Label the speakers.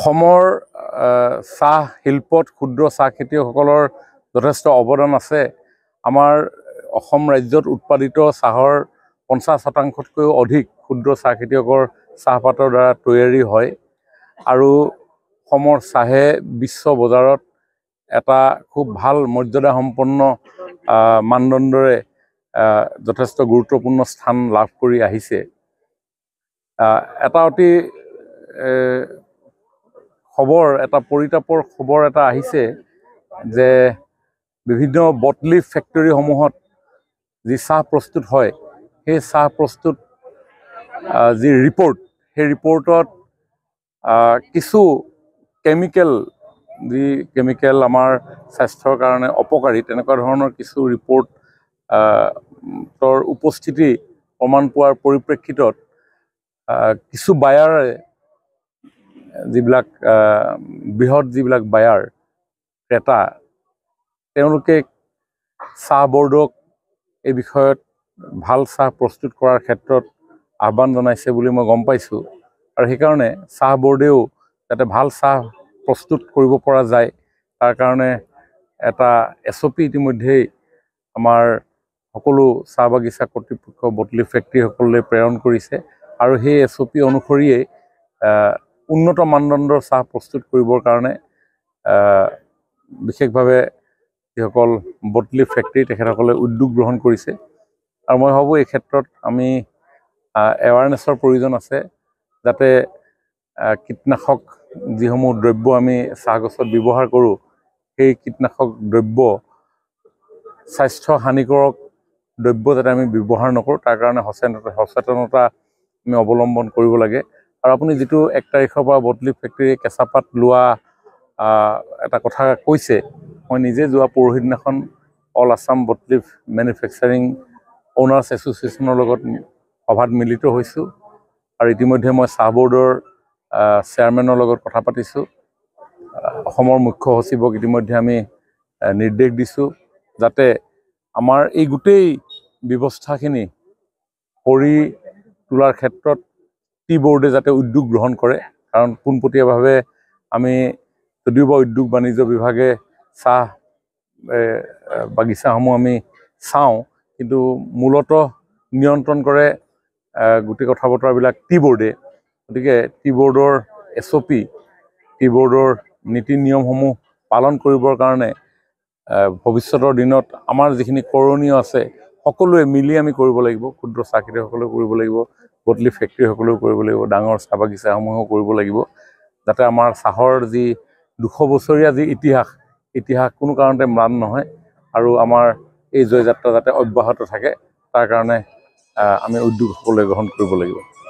Speaker 1: অসমৰ চাহ শিল্পত ক্ষুদ্ৰ চাহ খেতিয়কসকলৰ যথেষ্ট অৱদান আছে আমাৰ অসম ৰাজ্যত উৎপাদিত চাহৰ পঞ্চাছ শতাংশতকৈও অধিক ক্ষুদ্ৰ চাহ খেতিয়কৰ চাহপাতৰ দ্বাৰা তৈয়াৰী হয় আৰু অসমৰ চাহে বিশ্ব বজাৰত এটা খুব ভাল মৰ্যাদাসম্পন্ন মানদণ্ডৰে যথেষ্ট গুৰুত্বপূৰ্ণ স্থান লাভ কৰি আহিছে এটা অতি খবৰ এটা পৰিতাপৰ খবৰ এটা আহিছে যে বিভিন্ন বটলি ফেক্টৰীসমূহত যি চাহ প্ৰস্তুত হয় সেই চাহ প্ৰস্তুত যি ৰিপৰ্ট সেই ৰিপৰ্টত কিছু কেমিকেল যি কেমিকেল আমাৰ স্বাস্থ্যৰ কাৰণে অপকাৰী তেনেকুৱা ধৰণৰ কিছু ৰিপৰ্টৰ উপস্থিতি প্ৰমাণ পোৱাৰ পৰিপ্ৰেক্ষিতত কিছু বায়াৰে যিবিলাক বৃহৎ যিবিলাক বায়াৰ ক্ৰেতা তেওঁলোকে চাহ বৰ্ডক এই বিষয়ত ভাল চাহ প্ৰস্তুত কৰাৰ ক্ষেত্ৰত আহ্বান জনাইছে বুলি মই গম পাইছোঁ আৰু সেইকাৰণে চাহ বৰ্ডেও যাতে ভাল চাহ প্ৰস্তুত কৰিব পৰা যায় তাৰ কাৰণে এটা এছ অ' পি ইতিমধ্যেই আমাৰ সকলো চাহ বাগিচা কৰ্তৃপক্ষ বটলি ফেক্টৰীসকললৈ প্ৰেৰণ কৰিছে আৰু সেই এছ অ' পি অনুসৰিয়েই উন্নত মানদণ্ডৰ চাহ প্ৰস্তুত কৰিবৰ কাৰণে বিশেষভাৱে যিসকল বটলি ফেক্টৰী তেখেতসকলে উদ্যোগ গ্ৰহণ কৰিছে আৰু মই ভাবোঁ এই ক্ষেত্ৰত আমি এৱাৰনেছৰ প্ৰয়োজন আছে যাতে কীটনাশক যিসমূহ দ্ৰব্য আমি চাহ গছত ব্যৱহাৰ কৰোঁ সেই কীটনাশক দ্ৰব্য স্বাস্থ্য হানিকৰক দ্ৰব্য যাতে আমি ব্যৱহাৰ নকৰোঁ তাৰ কাৰণে সচেতন সচেতনতা আমি অৱলম্বন কৰিব লাগে আৰু আপুনি যিটো এক তাৰিখৰ পৰা বটলি ফেক্টৰী কেঁচাপাত লোৱা এটা কথা কৈছে মই নিজে যোৱা পৰহি দিনাখন অল আছাম বটলি মেনুফেক্সাৰিং অ'নাৰ্ছ এছ'চিয়েশ্যনৰ লগত সভাত মিলিত হৈছোঁ আৰু ইতিমধ্যে মই চাহ ব'ৰ্ডৰ চেয়াৰমেনৰ লগত কথা পাতিছোঁ অসমৰ মুখ্য সচিবক ইতিমধ্যে আমি নিৰ্দেশ দিছোঁ যাতে আমাৰ এই গোটেই ব্যৱস্থাখিনি কৰি তোলাৰ ক্ষেত্ৰত টি বোৰ্ডে যাতে উদ্যোগ গ্ৰহণ কৰে কাৰণ পোনপটীয়াভাৱে আমি যদিও বা উদ্যোগ বাণিজ্য বিভাগে চাহ বাগিচাসমূহ আমি চাওঁ কিন্তু মূলত নিয়ন্ত্ৰণ কৰে গোটেই কথা বতৰাবিলাক টি বোৰ্ডে গতিকে টি বোৰ্ডৰ এছ অ' পি টি বোৰ্ডৰ নীতি নিয়মসমূহ পালন কৰিবৰ কাৰণে ভৱিষ্যতৰ দিনত আমাৰ যিখিনি কৰণীয় আছে সকলোৱে মিলি আমি কৰিব লাগিব ক্ষুদ্ৰ চাহ খেতিসকলেও কৰিব লাগিব বদলি ফেক্টৰীসকলেও কৰিব লাগিব ডাঙৰ চাহ বাগিচাসমূহেও কৰিব লাগিব যাতে আমাৰ চাহৰ যি দুশ বছৰীয়া যি ইতিহাস ইতিহাস কোনো কাৰণতে ম্লান নহয় আৰু আমাৰ এই জয়যাত্ৰা যাতে অব্যাহত থাকে তাৰ কাৰণে আমি উদ্যোগ সকলোৱে গ্ৰহণ কৰিব লাগিব